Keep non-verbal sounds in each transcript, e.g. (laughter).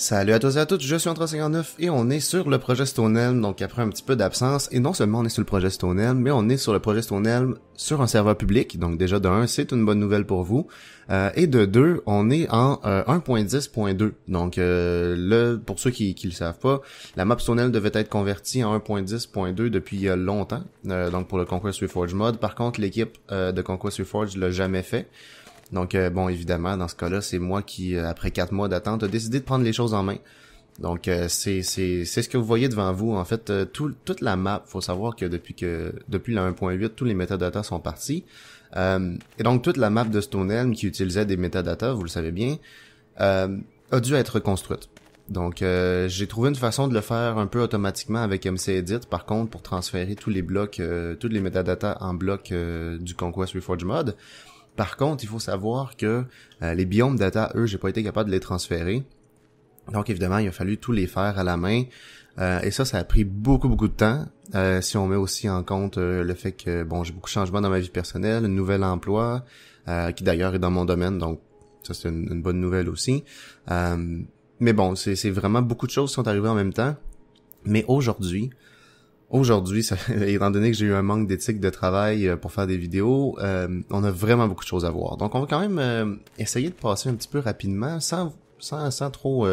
Salut à tous et à toutes, je suis entre 359 et on est sur le projet Stone donc après un petit peu d'absence, et non seulement on est sur le projet Stone mais on est sur le projet Stone sur un serveur public, donc déjà de 1, c'est une bonne nouvelle pour vous, euh, et de 2, on est en 1.10.2, euh, donc euh, le, pour ceux qui ne le savent pas, la map Stone devait être convertie en 1.10.2 depuis longtemps, donc pour le Conquest Forge mode par contre l'équipe de Conquest ne l'a jamais fait, donc, euh, bon, évidemment, dans ce cas-là, c'est moi qui, euh, après quatre mois d'attente, a décidé de prendre les choses en main. Donc, euh, c'est ce que vous voyez devant vous. En fait, toute la map, faut savoir que depuis que depuis la 1.8, tous les métadatas sont partis. et donc, toute la map de Stonehelm qui utilisait des métadatas, vous le savez bien, a dû être reconstruite. Donc, j'ai trouvé une façon de le faire un peu automatiquement avec MC Edit, par contre, pour transférer tous les blocs, toutes les métadatas en blocs du Conquest Reforge Mode. Par contre, il faut savoir que euh, les biomes data, eux, j'ai pas été capable de les transférer. Donc évidemment, il a fallu tous les faire à la main. Euh, et ça, ça a pris beaucoup, beaucoup de temps. Euh, si on met aussi en compte le fait que bon, j'ai beaucoup de changements dans ma vie personnelle, un nouvel emploi, qui d'ailleurs est dans mon domaine, donc ça c'est une, une, bonne nouvelle aussi. mais bon, c'est vraiment beaucoup de choses qui sont arrivées en même temps. Mais aujourd'hui, Aujourd'hui, (laughs) étant donné que j'ai eu un manque d'éthique de travail euh, pour faire des vidéos, euh, on a vraiment beaucoup de choses à voir. Donc, on va quand même euh, essayer de passer un petit peu rapidement, sans, sans, sans trop,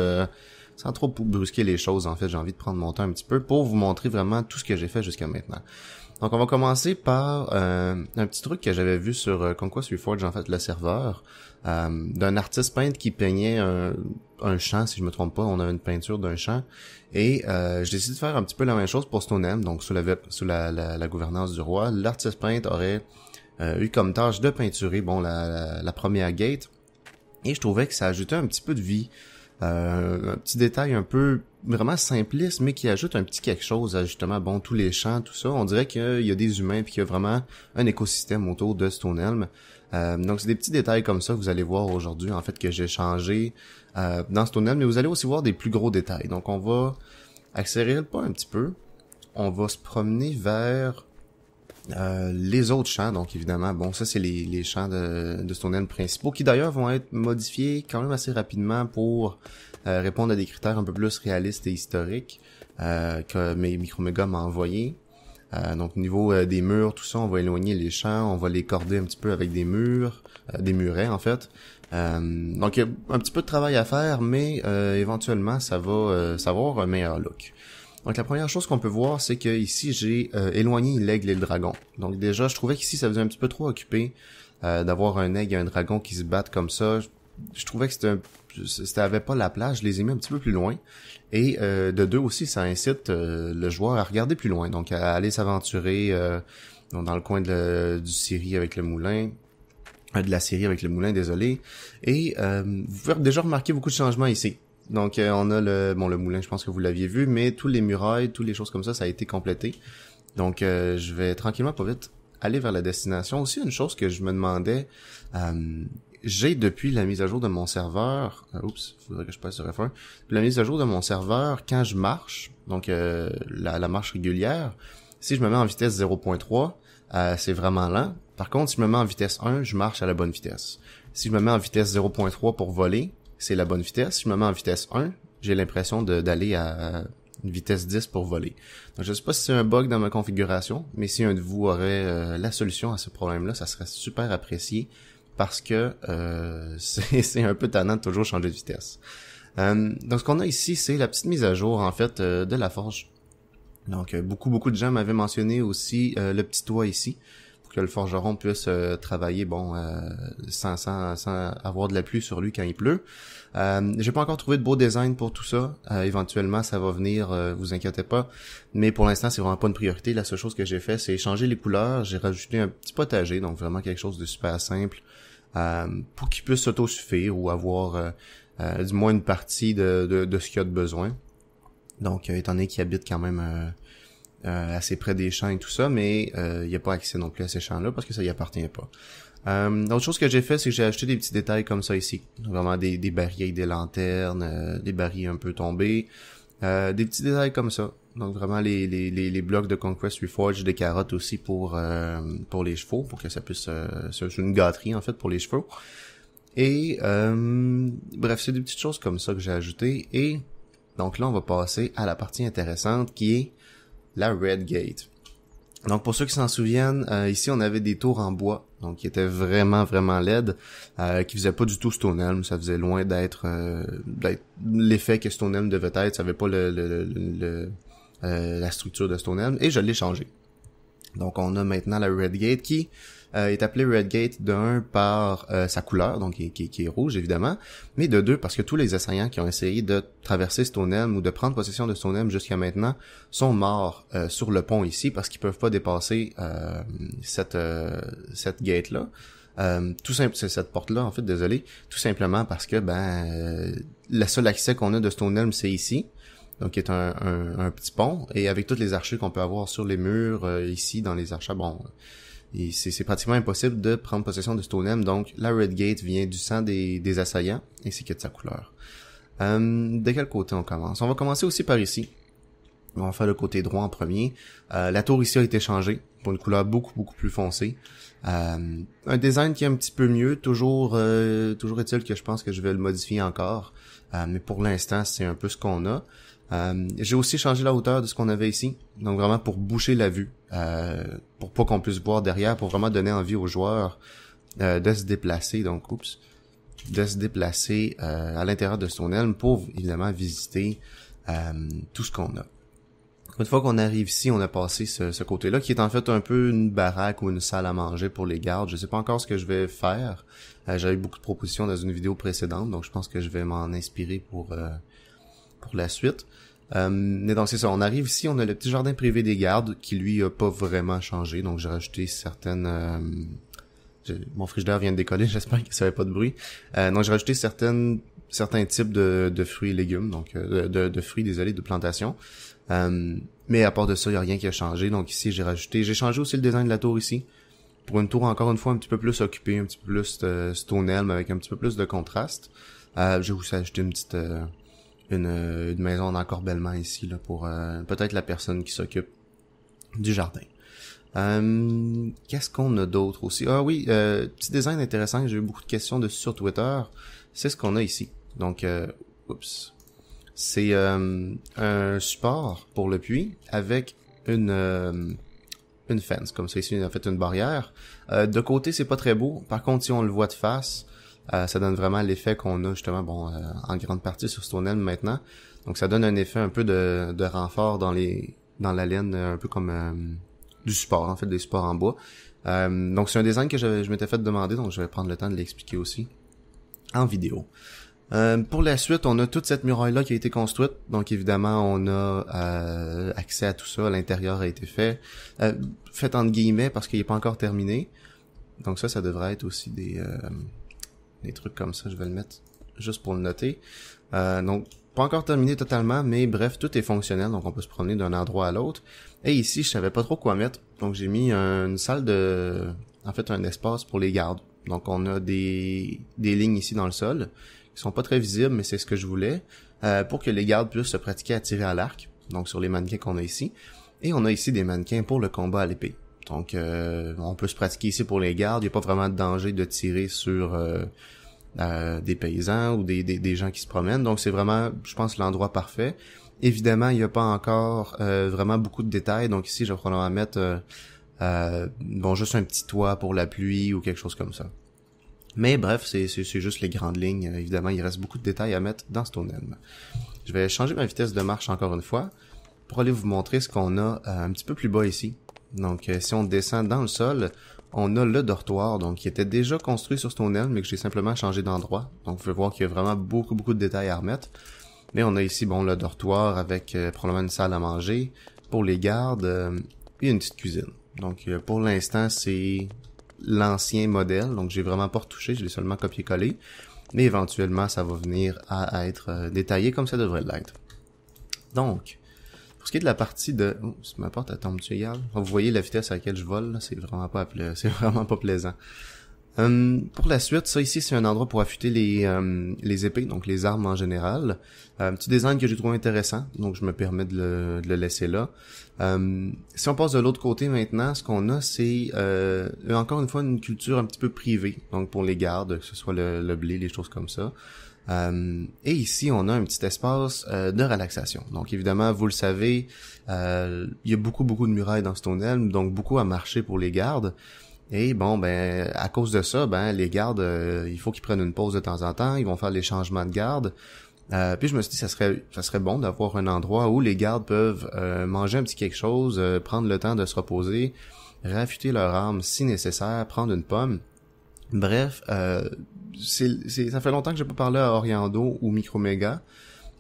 sans trop brusquer les choses. En fait, j'ai envie de prendre mon temps un petit peu pour vous montrer vraiment tout ce que j'ai fait jusqu'à maintenant. Donc on va commencer par euh, un petit truc que j'avais vu sur euh, Conquest Reforge, en fait, le serveur, euh, d'un artiste peintre qui peignait un, champ, si je me trompe pas, on avait une peinture d'un champ, et euh, j'ai décidé de faire un petit peu la même chose pour Stonem, donc sous la, sous gouvernance du roi, l'artiste peintre aurait eu comme tâche de peinturer, bon, la, la, première gate, et je trouvais que ça ajoutait un petit peu de vie euh, un petit détail un peu vraiment simpliste, mais qui ajoute un petit quelque chose à justement, bon, tous les champs, tout ça. On dirait qu'il y a des humains, et qu'il y a vraiment un écosystème autour de Stonehelm. Euh, donc, c'est des petits détails comme ça que vous allez voir aujourd'hui, en fait, que j'ai changé euh, dans Stonehelm, mais vous allez aussi voir des plus gros détails. Donc, on va accélérer le pas un petit peu. On va se promener vers euh, les autres champs, donc évidemment, bon, ça c'est les, les de, de principaux qui d'ailleurs vont être modifiés quand même assez rapidement pour euh, répondre à des critères un peu plus réalistes et historiques euh, que mes Microméga m'ont envoyé. donc au niveau des murs, tout ça, on va éloigner les champs, on va les corder un petit peu avec des murs, des murets en fait. donc un petit peu de travail à faire, mais éventuellement ça va, ça va avoir un meilleur look. Donc la première chose qu'on peut voir, c'est que ici j'ai euh, éloigné l'aigle et le dragon. Donc déjà, je trouvais qu'ici ça faisait un petit peu trop occupé euh, d'avoir un aigle et un dragon qui se battent comme ça. Je, trouvais que c'était avait pas la place, je les ai mis un petit peu plus loin. Et euh, de deux aussi, ça incite le joueur à regarder plus loin, donc à aller s'aventurer dans le coin de du Syrie avec le moulin, de la série avec le moulin, désolé. Et euh, vous pouvez déjà remarquer beaucoup de changements ici. Donc euh, on a le bon le moulin, je pense que vous l'aviez vu, mais tous les murailles, toutes les choses comme ça, ça a été complété. Donc euh, je vais tranquillement pas vite aller vers la destination. Aussi une chose que je me demandais, euh, j'ai depuis la mise à jour de mon serveur, oups, faudrait que je passe sur f la mise à jour de mon serveur, quand je marche, donc la, la, marche régulière, si je me mets en vitesse 0.3, c'est vraiment lent. Par contre, si je me mets en vitesse 1, je marche à la bonne vitesse. Si je me mets en vitesse 0.3 pour voler, c'est la bonne vitesse. Si je me mets en vitesse 1, j'ai l'impression d'aller à une vitesse 10 pour voler. Donc je sais pas si c'est un bug dans ma configuration, mais si un de vous aurait euh, la solution à ce problème-là, ça serait super apprécié parce que euh, (laughs) c'est un peu tannant de toujours changer de vitesse. Euh, donc ce qu'on a ici, c'est la petite mise à jour en fait de la forge. Donc beaucoup beaucoup de gens m'avaient mentionné aussi le petit toit ici que le forgeron puisse euh, travailler bon euh, sans, sans, avoir de la pluie sur lui quand il pleut. Euh, J'ai pas encore trouvé de beau design pour tout ça. Euh, éventuellement, ça va venir, vous inquiétez pas. Mais pour l'instant, c'est vraiment pas une priorité. La seule chose que j'ai fait, c'est changer les couleurs. J'ai rajouté un petit potager, donc vraiment quelque chose de super simple pour qu'il puisse s'autosuffire ou avoir du moins une partie de, de, de ce qu'il a de besoin. Donc, étant donné qu'il habite quand même euh, assez près des champs et tout ça, mais euh, il n'y a pas accès non plus à ces champs-là parce que ça y appartient pas. Euh, autre chose que j'ai fait, c'est que j'ai acheté des petits détails comme ça ici. Vraiment des, des des lanternes, euh, des barrières un peu tombés. des petits détails comme ça. Donc vraiment les, les, les, blocs de Conquest Reforge, des carottes aussi pour, pour les chevaux, pour que ça puisse... c'est une gâterie en fait pour les chevaux. Et bref, c'est des petites choses comme ça que j'ai ajouté. Et donc là, on va passer à la partie intéressante qui est la Red Gate. Donc pour ceux qui s'en souviennent, euh, ici on avait des tours en bois, donc qui étaient vraiment vraiment laides, euh, qui faisaient pas du tout Stonehenge, ça faisait loin d'être euh, l'effet que Stonehenge devait être, ça avait pas le, la structure de Stonehenge. et je l'ai changé. Donc on a maintenant la Red Gate qui euh, est appelé Red Redgate d'un par euh, sa couleur, donc qui, est rouge évidemment, mais de deux parce que tous les assaillants qui ont essayé de traverser Stoneham ou de prendre possession de Stoneham jusqu'à maintenant sont morts euh, sur le pont ici parce qu'ils peuvent pas dépasser cette cette gate là. tout simple, cette porte-là, en fait, désolé, tout simplement parce que ben le seul accès qu'on a de Stonehelm, c'est ici, donc qui est un, un, petit pont, et avec toutes les archers qu'on peut avoir sur les murs ici dans les archers, bon, et c'est pratiquement impossible de prendre possession de Stoneham. Donc, la Red Gate vient du sang des, des assaillants ainsi que de sa couleur. Euh, de quel côté on commence On va commencer aussi par ici. On va faire le côté droit en premier. Euh, la tour ici a été changée pour une couleur beaucoup beaucoup plus foncée. Euh, un design qui est un petit peu mieux. Toujours toujours est-il que je pense que je vais le modifier encore. mais pour l'instant, c'est un peu ce qu'on a. Euh, j'ai aussi changé la hauteur de ce qu'on avait ici, donc vraiment pour boucher la vue, euh, pour pas qu'on puisse voir derrière, pour vraiment donner envie aux joueurs euh, de se déplacer, donc oups, de se déplacer à l'intérieur de son elme pour évidemment visiter tout ce qu'on a. Une fois qu'on arrive ici, on a passé ce, ce côté-là, qui est en fait un peu une baraque ou une salle à manger pour les gardes. Je sais pas encore ce que je vais faire. J'avais beaucoup de propositions dans une vidéo précédente, donc je pense que je vais m'en inspirer pour pour la suite. Euh, mais donc c'est ça, on arrive ici, on a le petit jardin privé des gardes qui lui a pas vraiment changé, donc j'ai rajouté certaines... Euh, mon frigidaire vient de décoller, (laughs) j'espère que ça fait pas de bruit. Euh, donc j'ai rajouté certaines certains types de, fruits et légumes, donc euh, de, de, de fruits, désolé, de plantation. Euh, mais à part de ça, il n'y a rien qui a changé, donc ici j'ai rajouté... J'ai changé aussi le design de la tour ici, pour une tour encore une fois un petit peu plus occupée, un petit peu plus Stone Elm, avec un petit peu plus de contraste. j'ai aussi ajouté une petite une, euh, une maison d'encorbellement ici là, pour euh, peut-être la personne qui s'occupe du jardin. Euh, Qu'est-ce qu'on a d'autre aussi? Ah oui, euh, petit design intéressant, j'ai eu beaucoup de questions dessus sur Twitter. C'est ce qu'on a ici. Donc, euh, oups. C'est un support pour le puits avec une une fence comme ça ici, en fait une barrière. de côté, c'est pas très beau. Par contre, si on le voit de face, euh, ça donne vraiment l'effet qu'on a justement, bon, euh, en grande partie sur ce tunnel maintenant. Donc ça donne un effet un peu de, renfort dans les dans la laine, euh, un peu comme du support, en fait, des supports en bois. donc c'est un design que je, je m'étais fait demander, donc je vais prendre le temps de l'expliquer aussi en vidéo. pour la suite, on a toute cette muraille-là qui a été construite. Donc évidemment, on a accès à tout ça. L'intérieur a été fait. fait entre guillemets parce qu'il n'est pas encore terminé. Donc ça, ça devrait être aussi des des trucs comme ça, je vais le mettre juste pour le noter. Euh, donc, pas encore terminé totalement, mais bref, tout est fonctionnel, donc on peut se promener d'un endroit à l'autre. Et ici, je savais pas trop quoi mettre, donc j'ai mis une salle de... En fait, un espace pour les gardes. Donc on a des, des lignes ici dans le sol, qui sont pas très visibles, mais c'est ce que je voulais, euh, pour que les gardes puissent se pratiquer à tirer à l'arc, donc sur les mannequins qu'on a ici. Et on a ici des mannequins pour le combat à l'épée. Donc, euh, on peut se pratiquer ici pour les gardes. Il n'y a pas vraiment de danger de tirer sur euh, euh, des paysans ou des, gens qui se promènent. Donc, c'est vraiment, je pense, l'endroit parfait. Évidemment, il n'y a pas encore vraiment beaucoup de détails. Donc, ici, je vais probablement mettre bon, juste un petit toit pour la pluie ou quelque chose comme ça. Mais bref, c'est juste les grandes lignes. Évidemment, il reste beaucoup de détails à mettre dans tonel. Je vais changer ma vitesse de marche encore une fois pour aller vous montrer ce qu'on a un petit peu plus bas ici. Donc, euh, si on descend dans le sol, on a le dortoir, donc qui était déjà construit sur Stonehenge, mais que j'ai simplement changé d'endroit. Donc, vous pouvez voir qu'il y a vraiment beaucoup, beaucoup de détails à remettre. Mais on a ici, bon, le dortoir avec euh, probablement une salle à manger pour les gardes euh, et une petite cuisine. Donc, pour l'instant, c'est l'ancien modèle. Donc, j'ai vraiment pas retouché, je l'ai seulement copié-collé. Mais éventuellement, ça va venir à être détaillé comme ça devrait l'être. Donc, pour ce qui est de la partie de... Oh, ma porte elle tombe Vous voyez la vitesse à laquelle je vole, c'est vraiment pas (laughs) c'est vraiment pas plaisant. Hum, pour la suite, ça ici c'est un endroit pour affûter les, hum, les épées, donc les armes en général. Un euh, petit design que j'ai trouvé intéressant, donc je me permets de le, laisser là. Hum, si on passe de l'autre côté maintenant, ce qu'on a c'est euh, encore une fois une culture un petit peu privée, donc pour les gardes, que ce soit le blé, les choses comme ça. Euh, et ici, on a un petit espace euh, de relaxation. Donc évidemment, vous le savez, euh, il y a beaucoup, beaucoup de murailles dans ce tunnel, donc beaucoup à marcher pour les gardes. Et bon, ben à cause de ça, ben les gardes, il faut qu'ils prennent une pause de temps en temps, ils vont faire les changements de garde. puis je me suis dit, ça serait, ça serait bon d'avoir un endroit où les gardes peuvent manger un petit quelque chose, prendre le temps de se reposer, raffûter leur arme si nécessaire, prendre une pomme. Bref, c'est, ça fait longtemps que n'ai pas parlé à Oriando ou Microméga.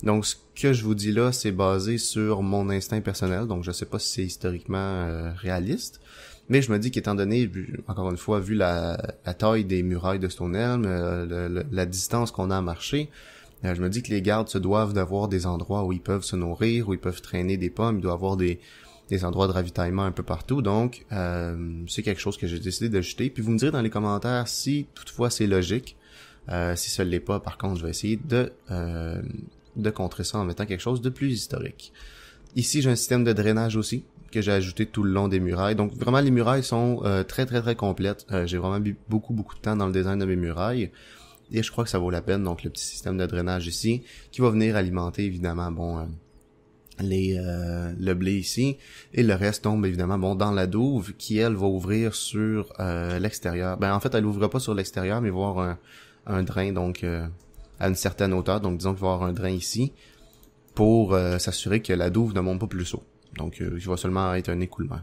Donc, ce que je vous dis là, c'est basé sur mon instinct personnel. Donc, je ne sais pas si c'est historiquement euh, réaliste. Mais je me dis qu'étant donné, encore une fois, vu la, taille des murailles de Stonehelm, euh, la distance qu'on a à marcher, euh, je me dis que les gardes se doivent d'avoir des endroits où ils peuvent se nourrir, où ils peuvent traîner des pommes, ils doivent avoir des, des endroits de ravitaillement un peu partout. Donc, c'est quelque chose que j'ai décidé d'ajouter. Puis vous me direz dans les commentaires si toutefois c'est logique euh, si ça ne l'est pas, par contre, je vais essayer de, euh, de contrer ça en mettant quelque chose de plus historique. Ici, j'ai un système de drainage aussi que j'ai ajouté tout le long des murailles. Donc vraiment, les murailles sont euh, très très très complètes. j'ai vraiment mis beaucoup beaucoup de temps dans le design de mes murailles. Et je crois que ça vaut la peine, donc le petit système de drainage ici, qui va venir alimenter évidemment, bon, les, le blé ici et le reste tombe évidemment bon dans la douve qui elle va ouvrir sur l'extérieur. Ben en fait elle ouvre pas sur l'extérieur mais voir un, un drain donc euh, à une certaine hauteur. Donc disons qu'il va y avoir un drain ici pour euh, s'assurer que la douve ne monte pas plus haut. Donc euh, il va seulement être un écoulement.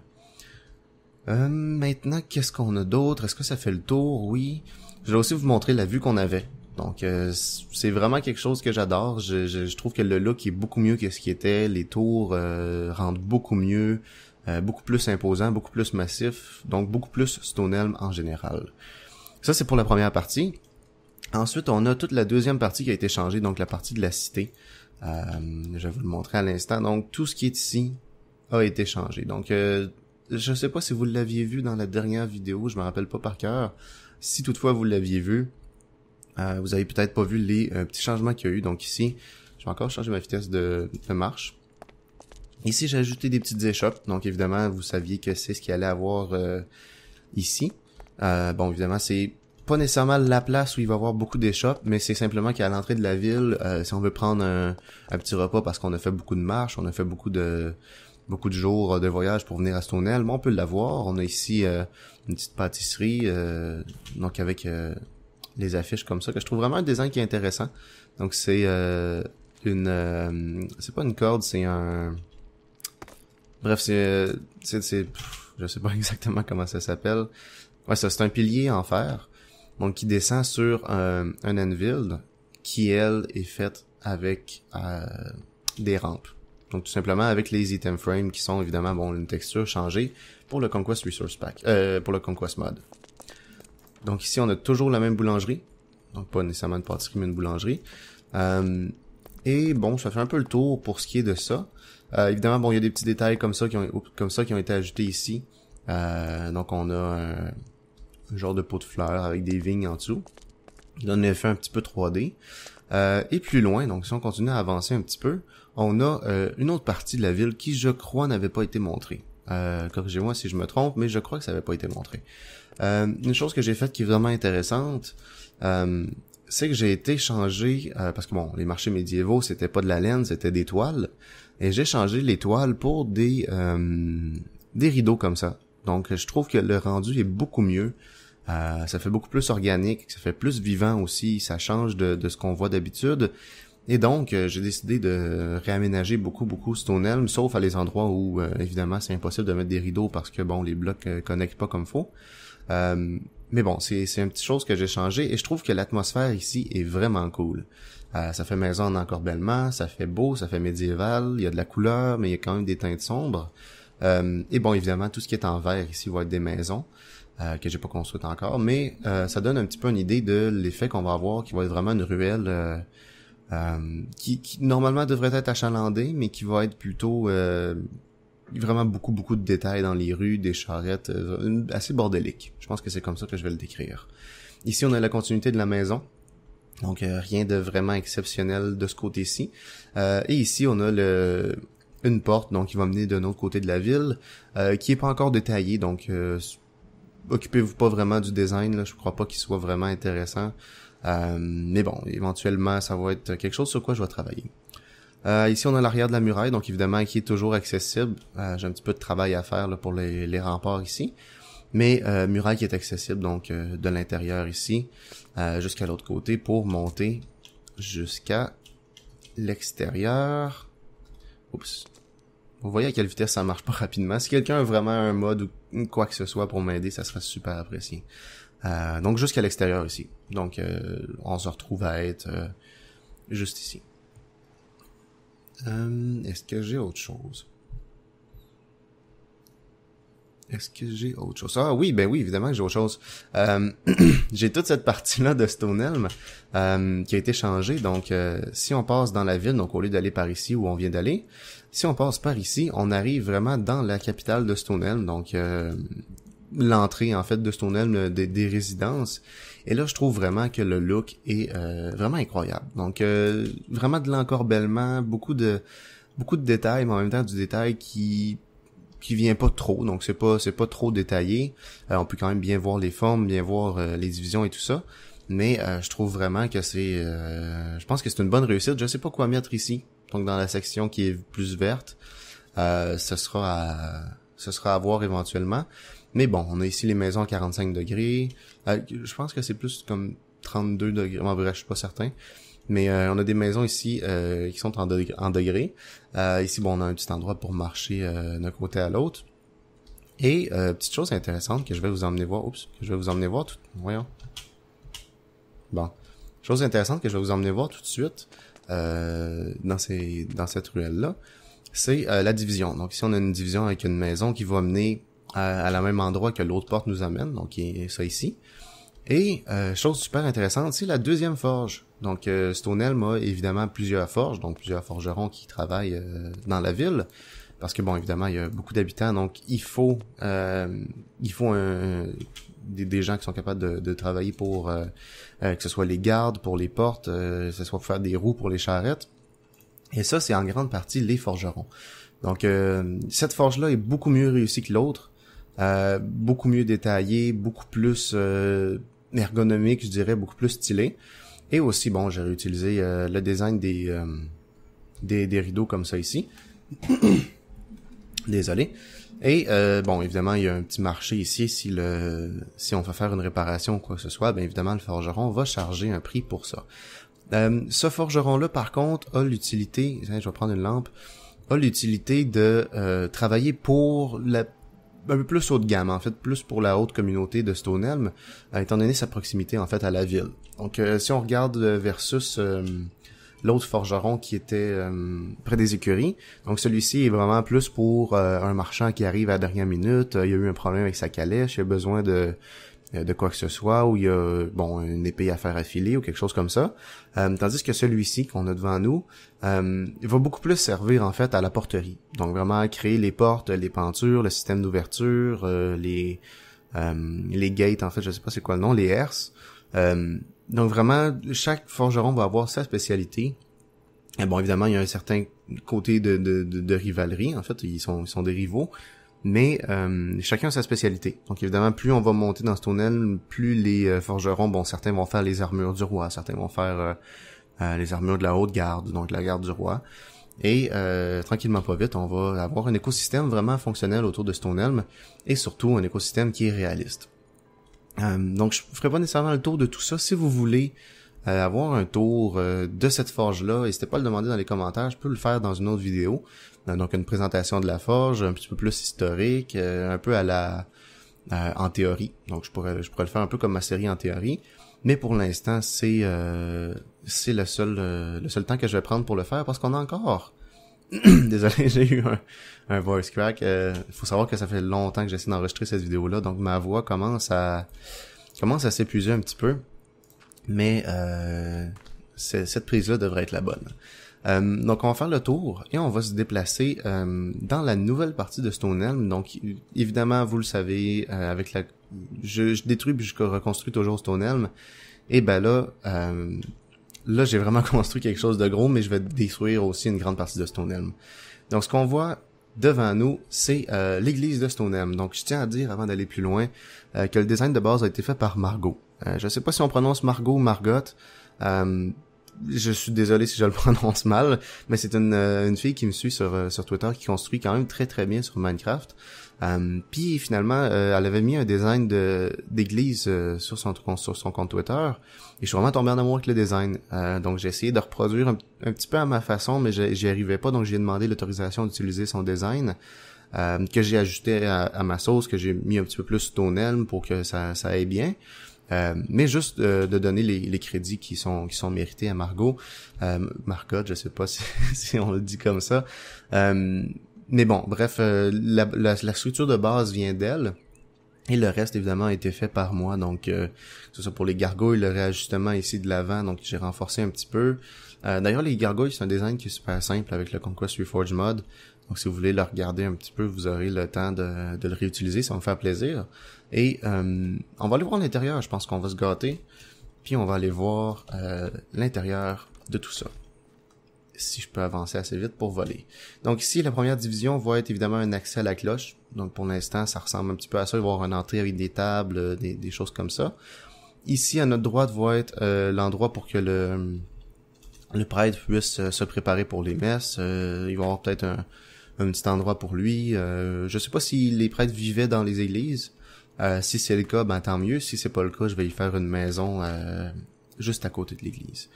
Euh, maintenant, qu'est-ce qu'on a d'autre? Est-ce que ça fait le tour? Oui. Je vais aussi vous montrer la vue qu'on avait. Donc c'est vraiment quelque chose que j'adore. Je, je, je, trouve que le look est beaucoup mieux que ce qui était. Les tours rendent beaucoup mieux, beaucoup plus imposant, beaucoup plus massif, donc beaucoup plus Elm en général. Ça c'est pour la première partie. Ensuite, on a toute la deuxième partie qui a été changée, donc la partie de la cité. Euh, je vais vous le montrer à l'instant. Donc, tout ce qui est ici a été changé. Donc, euh, je ne sais pas si vous l'aviez vu dans la dernière vidéo, je me rappelle pas par cœur. Si toutefois vous l'aviez vu, euh, vous avez peut-être pas vu les petits changements qu'il y a eu. Donc ici, je vais encore changer ma vitesse de, marche. Ici, j'ai ajouté des petites échoppes. Donc évidemment, vous saviez que c'est ce qu'il allait avoir ici. bon, évidemment, c'est pas nécessairement la place où il va y avoir beaucoup d'échoppes, mais c'est simplement qu'à l'entrée de la ville, euh, si on veut prendre un, petit repas parce qu'on a fait beaucoup de marches, on a fait beaucoup de beaucoup de jours de voyage pour venir à Stonehenge, ben, on peut l'avoir. On a ici euh, une petite pâtisserie, euh, donc avec les affiches comme ça, que je trouve vraiment un design qui est intéressant. Donc c'est une... c'est pas une corde, c'est un... Bref, c'est... c'est, je sais pas (laughs) exactement comment ça s'appelle. Ouais, ça, c'est un pilier en fer donc, qui descend sur un, euh, un anvil qui, elle, est faite avec euh, des rampes. Donc, tout simplement avec les item frames qui sont évidemment, bon, une texture changée pour le Conquest Resource Pack, euh, pour le Conquest mode Donc ici, on a toujours la même boulangerie. Donc pas nécessairement de pâtisserie, mais une boulangerie. et bon, ça fait un peu le tour pour ce qui est de ça. évidemment, bon, il y a des petits détails comme ça qui ont, comme ça qui ont été ajoutés ici. donc on a un, genre de pot de fleurs avec des vignes en dessous. donne un effet un petit peu 3D. Euh, et plus loin, donc si on continue à avancer un petit peu, on a euh, une autre partie de la ville qui, je crois, n'avait pas été montrée. Euh, Corrigez-moi si je me trompe, mais je crois que ça n'avait pas été montré. Euh, une chose que j'ai faite qui est vraiment intéressante, c'est que j'ai été changé, parce que bon, les marchés médiévaux, c'était pas de la laine, c'était des toiles, et j'ai changé les toiles pour des, des rideaux comme ça. Donc je trouve que le rendu est beaucoup mieux. Euh, ça fait beaucoup plus organique, ça fait plus vivant aussi, ça change de, ce qu'on voit d'habitude. Et donc, euh, j'ai décidé de réaménager beaucoup, beaucoup tonnel. sauf à les endroits où, euh, évidemment, c'est impossible de mettre des rideaux parce que, bon, les blocs connectent pas comme faut. mais bon, c'est une petite chose que j'ai changé et je trouve que l'atmosphère ici est vraiment cool. ça fait maison en encorbellement, ça fait beau, ça fait médiéval, il y a de la couleur, mais il y a quand même des teintes sombres. et bon, évidemment, tout ce qui est en vert ici va être des maisons. Euh, que j'ai pas construite encore, mais euh, ça donne un petit peu une idée de l'effet qu'on va avoir, qui va être vraiment une ruelle euh, qui, normalement devrait être achalandée, mais qui va être plutôt vraiment beaucoup beaucoup de détails dans les rues, des charrettes, assez bordélique. Je pense que c'est comme ça que je vais le décrire. Ici, on a la continuité de la maison. Donc rien de vraiment exceptionnel de ce côté-ci. et ici, on a le, une porte donc qui va mener d'un autre côté de la ville qui est pas encore détaillée donc occupez-vous pas vraiment du design. Là, je crois pas qu'il soit vraiment intéressant. Euh, mais bon, éventuellement, ça va être quelque chose sur quoi je vais travailler. Euh, ici, on a l'arrière de la muraille, donc évidemment, qui est toujours accessible. Euh, j'ai un petit peu de travail à faire pour les, les, remparts ici. Mais muraille qui est accessible donc de l'intérieur ici jusqu'à l'autre côté pour monter jusqu'à l'extérieur. Oups, vous voyez à quelle vitesse ça marche pas rapidement. Si quelqu'un a vraiment un mode ou quoi que ce soit pour m'aider, ça sera super apprécié. Euh, donc jusqu'à l'extérieur ici. Donc euh, on se retrouve à être euh, juste ici. Est-ce que j'ai autre chose est-ce que j'ai autre chose? Ah oui, ben oui, évidemment que j'ai autre chose. Euh, (clears throat) j'ai toute cette partie-là de Stonehelm euh, qui a été changée. Donc, euh, si on passe dans la ville, donc au lieu d'aller par ici où on vient d'aller, si on passe par ici, on arrive vraiment dans la capitale de Stonehelm. Donc, euh, l'entrée en fait de Stonehelm des, résidences. Et là, je trouve vraiment que le look est vraiment incroyable. Donc, vraiment de l'encorbellement, beaucoup de beaucoup de détails, mais en même temps du détail qui qui vient pas trop, donc c'est pas c'est pas trop détaillé. Euh, on peut quand même bien voir les formes, bien voir euh, les divisions et tout ça, mais euh, je trouve vraiment que c'est, je pense que c'est une bonne réussite. Je sais pas quoi mettre ici, donc dans la section qui est plus verte, ce sera à, ce sera à voir éventuellement. Mais bon, on a ici les maisons à 45 degrés. je pense que c'est plus comme 32 degrés. En vrai, je suis pas certain. Mais euh, on a des maisons ici euh, qui sont en, degrés. Euh, ici, bon, on a un petit endroit pour marcher d'un côté à l'autre. Et petite chose intéressante que je vais vous emmener voir. Oups, que je vais vous emmener voir tout. Voyons. Bon. Chose intéressante que je vais vous emmener voir tout de suite dans, cette ruelle-là, c'est la division. Donc ici, on a une division avec une maison qui va amener à, à la même endroit que l'autre porte nous amène, donc ça ici. Et euh, chose super intéressante, c'est la deuxième forge. Donc euh, Elm a évidemment plusieurs forges, donc plusieurs forgerons qui travaillent euh, dans la ville. Parce que bon, évidemment, il y a beaucoup d'habitants, donc il faut euh, il faut des, gens qui sont capables de, travailler pour que ce soit les gardes, pour les portes, que ce soit pour faire des roues pour les charrettes. Et ça, c'est en grande partie les forgerons. Donc cette forge-là est beaucoup mieux réussie que l'autre. beaucoup mieux détaillée, beaucoup plus euh, ergonomique, je dirais, beaucoup plus stylé. Et aussi, bon, j'ai réutilisé euh, le design des, euh, des, des, rideaux comme ça ici. (coughs) Désolé. Et euh, bon, évidemment, il y a un petit marché ici. Si le si on veut faire une réparation ou quoi que ce soit, bien évidemment, le forgeron va charger un prix pour ça. Euh, ce forgeron-là, par contre, a l'utilité... Hein, je vais prendre une lampe. A l'utilité de travailler pour la ben, un peu plus haut de gamme, en fait, plus pour la haute communauté de Stonehelm, euh, étant donné sa proximité, en fait, à la ville. Donc, euh, si on regarde euh, versus l'autre forgeron qui était près des écuries, donc celui-ci est vraiment plus pour un marchand qui arrive à la dernière minute, il y a eu un problème avec sa calèche, il a besoin de euh, de quoi que ce soit, ou il y a bon une épée à faire affiler ou quelque chose comme ça. Euh, tandis que celui-ci qu'on a devant nous euh, va beaucoup plus servir en fait à la porterie. Donc vraiment à créer les portes, les pentures, le système d'ouverture, euh, les les gates en fait, je sais pas c'est quoi le nom, les herses. donc vraiment chaque forgeron va avoir sa spécialité. Et bon évidemment il y a un certain côté de, de, rivalerie en fait, ils sont ils sont des rivaux mais euh, chacun a sa spécialité. Donc évidemment, plus on va monter dans ce tunnel, plus les euh, forgerons, bon, certains vont faire les armures du roi, certains vont faire euh, les armures de la haute garde, donc la garde du roi. Et tranquillement pas vite, on va avoir un écosystème vraiment fonctionnel autour de Stonehelm et surtout un écosystème qui est réaliste. donc je ferai pas nécessairement le tour de tout ça. Si vous voulez euh, avoir un tour euh, de cette forge-là, n'hésitez pas à le demander dans les commentaires, je peux le faire dans une autre vidéo. Euh, donc une présentation de la forge, un petit peu plus historique, un peu à la en théorie. Donc je pourrais, je pourrais le faire un peu comme ma série en théorie. Mais pour l'instant, c'est c'est le seul le seul temps que je vais prendre pour le faire parce qu'on a encore (clears throat) désolé, j'ai eu un, voice crack. Il faut savoir que ça fait longtemps que j'essaie d'enregistrer cette vidéo-là, donc ma voix commence à commence à s'épuiser un petit peu. Mais euh, cette prise-là devrait être la bonne. Euh, donc on va faire le tour et on va se déplacer euh, dans la nouvelle partie de Stonehelm. Donc évidemment, vous le savez, avec la, je, détruis puis je reconstruis toujours Stonehelm. Et ben là, là j'ai vraiment (laughs) construit quelque chose de gros, mais je vais détruire aussi une grande partie de Stonehelm. Donc ce qu'on voit devant nous, c'est euh, l'église de Stoneham. Donc je tiens à dire avant d'aller plus loin euh, que le design de base a été fait par Margot. Euh, je ne sais pas si on prononce Margot ou Margot je suis désolé si je le (laughs) prononce mal, mais c'est une, euh, une fille qui me suit sur, euh, sur Twitter qui construit quand même très très bien sur Minecraft. Euh, puis finalement, elle avait mis un design de d'église sur son sur son compte Twitter. Et je suis vraiment tombé en amour avec le design. donc j'ai essayé de reproduire un, petit peu à ma façon, mais j'y arrivais pas. Donc j'ai demandé l'autorisation d'utiliser son design. que j'ai ajusté à, ma sauce, que j'ai mis un petit peu plus tonel pour que ça, ça aille bien. Euh, mais juste euh, de donner les, les, crédits qui sont qui sont mérités à Margot, euh, Marcotte, je sais pas (laughs) si, si, on le dit comme ça. Euh, mais bon, bref, la, la, structure de base vient d'elle. Et le reste, évidemment, a été fait par moi. Donc, euh, que pour les gargouilles, le réajustement ici de l'avant. Donc, j'ai renforcé un petit peu. D'ailleurs, les gargouilles, c'est un design qui est super simple avec le Conquest Reforge Mod. Donc, si vous voulez le regarder un petit peu, vous aurez le temps de, de le réutiliser. Ça va me faire plaisir. Et euh, on va aller voir l'intérieur. Je pense qu'on va se gâter. Puis on va aller voir euh, l'intérieur de tout ça. Si je peux avancer assez vite pour voler. Donc ici, la première division va être évidemment un accès à la cloche. Donc pour l'instant, ça ressemble un petit peu à ça. Il va y avoir une entrée avec des tables, euh, des, des choses comme ça. Ici, à notre droite, va être l'endroit pour que le, le prêtre puisse se préparer pour les messes. il va y avoir peut-être un, un petit endroit pour lui. Euh, je sais pas si les prêtres vivaient dans les églises. Euh, si c'est le cas, ben tant mieux. Si c'est pas le cas, je vais y faire une maison euh, juste à côté de l'église.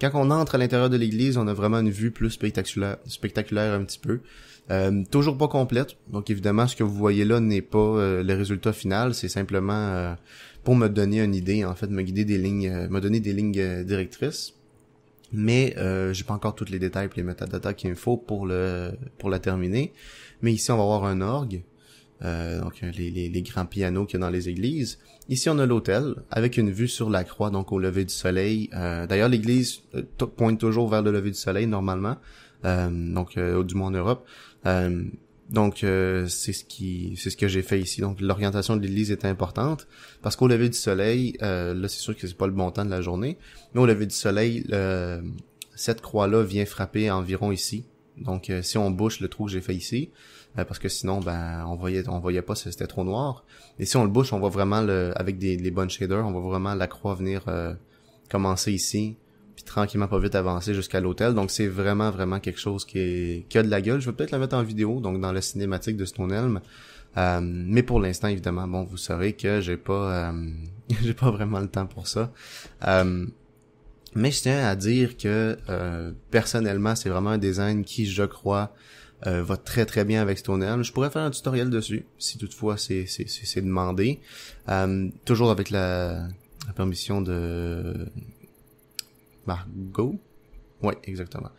Quand on entre à l'intérieur de l'église, on a vraiment une vue plus spectaculaire, spectaculaire un petit peu. Euh, toujours pas complète, donc évidemment ce que vous voyez là n'est pas le résultat final, c'est simplement pour me donner une idée, en fait, me guider des lignes, me donner des lignes directrices mais je euh, j'ai pas encore tous les détails et les metadata qu'il me faut pour le pour la terminer. Mais ici on va voir un orgue, euh, donc euh, les, les, grands pianos qu'il y a dans les églises. Ici on a l'hôtel, avec une vue sur la croix, donc au lever du soleil. D'ailleurs l'église pointe toujours vers le lever du soleil normalement, donc du moins en Europe. Donc euh, c'est ce qui c'est ce que j'ai fait ici. Donc l'orientation de l'église est importante parce qu'au lever du soleil, euh, là c'est sûr que c'est pas le bon temps de la journée, mais au lever du soleil, cette croix là vient frapper environ ici. Donc euh, si on bouche le trou que j'ai fait ici, parce que sinon ben on voyait on voyait pas c'était trop noir. Et si on le bouche, on voit vraiment le avec des les bonnes shaders, on voit vraiment la croix venir commencer ici, tranquillement pas vite avancer jusqu'à l'hôtel. Donc c'est vraiment vraiment quelque chose qui, qui a de la gueule. Je vais peut-être la mettre en vidéo, donc dans la cinématique de Stone euh, mais pour l'instant, évidemment, bon, vous saurez que j'ai pas, euh, (laughs) j'ai pas vraiment le temps pour ça. Euh, mais je tiens à dire que personnellement, c'est vraiment un design qui, je crois, va très très bien avec Stonehelm. Je pourrais faire un tutoriel dessus, si toutefois c'est c'est demandé. toujours avec la permission de Margot. Oui, exactement.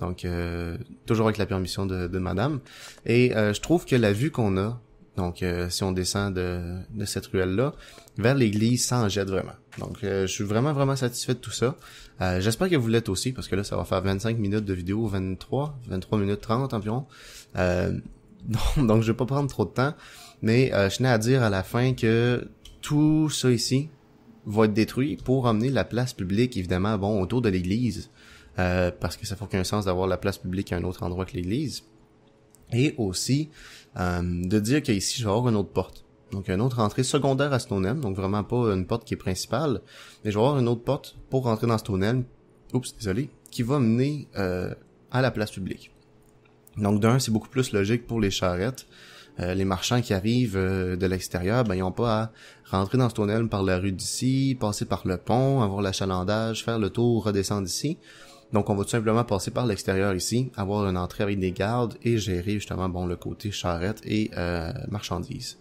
Donc, euh, toujours avec la permission de, madame. Et euh, je trouve que la vue qu'on a, donc euh, si on descend de, cette ruelle-là, vers l'église, ça en jette vraiment. Donc, euh, je suis vraiment, vraiment satisfait de tout ça. Euh, j'espère que vous l'êtes aussi, parce que là, ça va faire 25 minutes de vidéo, 23, 23 minutes 30 environ. (laughs) donc, donc, je vais pas prendre trop de temps. Mais je tenais à dire à la fin que tout ça ici, va être détruit pour amener la place publique, évidemment, bon, autour de l'église, euh, parce que ça fait aucun sens d'avoir la place publique à un autre endroit que l'église. Et aussi euh, de dire qu'ici, je vais avoir une autre porte. Donc une autre entrée secondaire à Stonehenge, donc vraiment pas une porte qui est principale, mais je vais avoir une autre porte pour rentrer dans Stonehenge, oups, désolé, qui va mener euh, à la place publique. Donc d'un, c'est beaucoup plus logique pour les charrettes, euh, les marchands qui arrivent euh, de l'extérieur, ben, ils n'ont pas à rentrer dans ce tunnel par la rue d'ici, passer par le pont, avoir l'achalandage, faire le tour, redescendre ici. Donc, on va tout simplement passer par l'extérieur ici, avoir une entrée avec des gardes et gérer justement bon le côté charrette et euh, marchandises.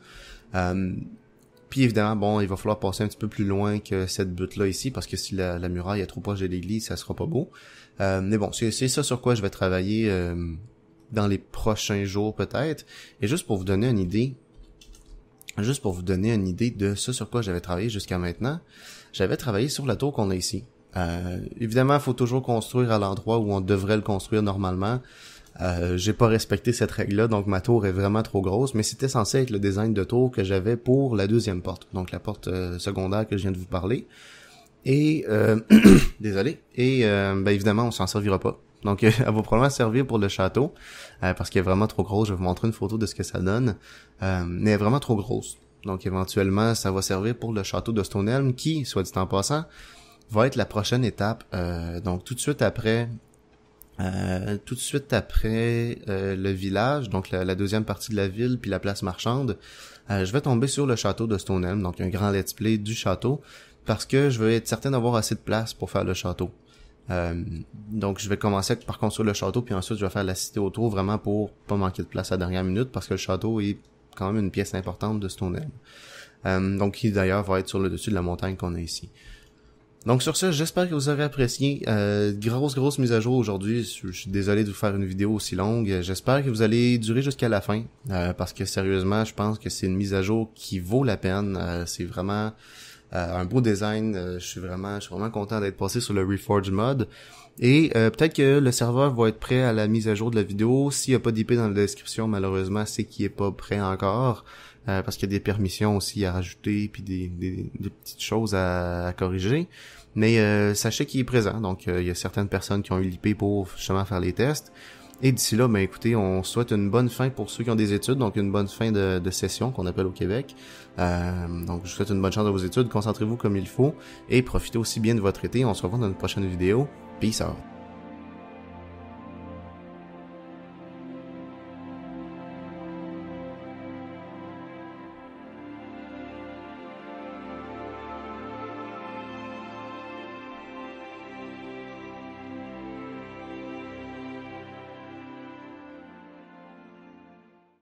Euh, puis évidemment, bon, il va falloir passer un petit peu plus loin que cette butte-là ici, parce que si la, la muraille est trop proche de l'église, ça sera pas beau. mais bon, c'est ça sur quoi je vais travailler dans les prochains jours peut-être. Et juste pour vous donner une idée, juste pour vous donner une idée de ce sur quoi j'avais travaillé jusqu'à maintenant, j'avais travaillé sur la tour qu'on a ici. Euh, évidemment, il faut toujours construire à l'endroit où on devrait le construire normalement. Euh, j'ai pas respecté cette règle-là, donc ma tour est vraiment trop grosse, mais c'était censé être le design de tour que j'avais pour la deuxième porte, donc la porte euh, secondaire que je viens de vous parler. Et euh, (clears throat) désolé. Et euh, ben évidemment, on s'en servira pas. Donc, (laughs) elle va probablement servir pour le château, euh, parce qu'elle est vraiment trop grosse. Je vais vous montrer une photo de ce que ça donne. Euh, mais elle est vraiment trop grosse. Donc, éventuellement, ça va servir pour le château de Stonehelm, qui, soit dit en passant, va être la prochaine étape. Euh, donc, tout de suite après... tout de suite après le village, donc la, deuxième partie de la ville, puis la place marchande, je vais tomber sur le château de Stonehelm, donc un grand let's play du château, parce que je veux être certain d'avoir assez de place pour faire le château. Euh, donc je vais commencer par construire le château, puis ensuite je vais faire la cité autour vraiment pour pas manquer de place à la dernière minute, parce que le château est quand même une pièce importante de Stonehenge Euh, donc qui d'ailleurs va être sur le dessus de la montagne qu'on a ici. Donc sur ce, j'espère que vous avez apprécié. Euh, grosse, grosse mise à jour aujourd'hui. Je suis désolé de vous faire une vidéo aussi longue. J'espère que vous allez durer jusqu'à la fin. Euh, parce que sérieusement, je pense que c'est une mise à jour qui vaut la peine. Euh, c'est vraiment... Euh, un beau design. Euh, je suis vraiment, je suis vraiment content d'être passé sur le Reforge mode. Et euh, peut-être que le serveur va être prêt à la mise à jour de la vidéo. S'il n'y a pas d'IP dans la description, malheureusement, c'est qu'il est pas prêt encore. parce qu'il y a des permissions aussi à rajouter, puis des, petites choses à, corriger. Mais sachez qu'il est présent. Donc, il y a certaines personnes qui ont eu l'IP pour justement faire les tests. Et d'ici là, ben écoutez, on souhaite une bonne fin pour ceux qui ont des études, donc une bonne fin de, session qu'on appelle au Québec. Euh, donc je vous souhaite une bonne chance dans vos études, concentrez-vous comme il faut et profitez aussi bien de votre été. On se revoit dans une prochaine vidéo. Peace out.